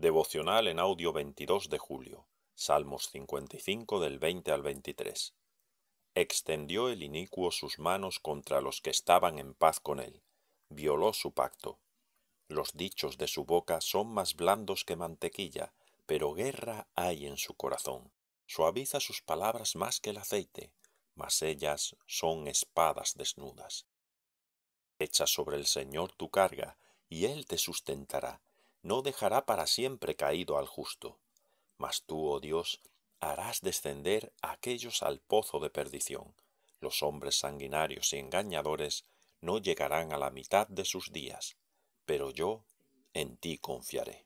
Devocional en audio 22 de julio. Salmos 55 del 20 al 23. Extendió el inicuo sus manos contra los que estaban en paz con él. Violó su pacto. Los dichos de su boca son más blandos que mantequilla, pero guerra hay en su corazón. Suaviza sus palabras más que el aceite, mas ellas son espadas desnudas. Echa sobre el Señor tu carga, y Él te sustentará no dejará para siempre caído al justo. Mas tú, oh Dios, harás descender a aquellos al pozo de perdición. Los hombres sanguinarios y engañadores no llegarán a la mitad de sus días, pero yo en ti confiaré.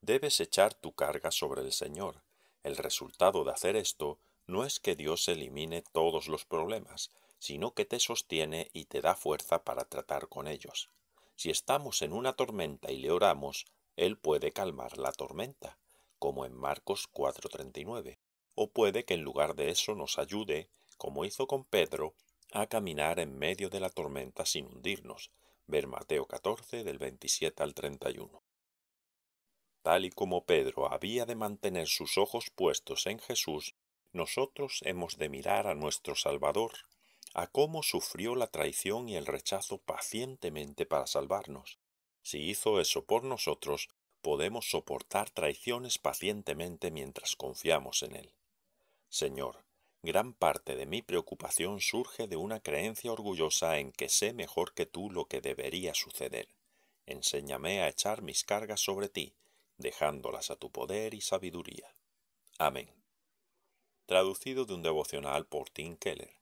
Debes echar tu carga sobre el Señor. El resultado de hacer esto no es que Dios elimine todos los problemas, sino que te sostiene y te da fuerza para tratar con ellos. Si estamos en una tormenta y le oramos, Él puede calmar la tormenta, como en Marcos 4:39, o puede que en lugar de eso nos ayude, como hizo con Pedro, a caminar en medio de la tormenta sin hundirnos. Ver Mateo 14 del 27 al 31. Tal y como Pedro había de mantener sus ojos puestos en Jesús, nosotros hemos de mirar a nuestro Salvador a cómo sufrió la traición y el rechazo pacientemente para salvarnos. Si hizo eso por nosotros, podemos soportar traiciones pacientemente mientras confiamos en Él. Señor, gran parte de mi preocupación surge de una creencia orgullosa en que sé mejor que tú lo que debería suceder. Enséñame a echar mis cargas sobre ti, dejándolas a tu poder y sabiduría. Amén. Traducido de un devocional por Tim Keller.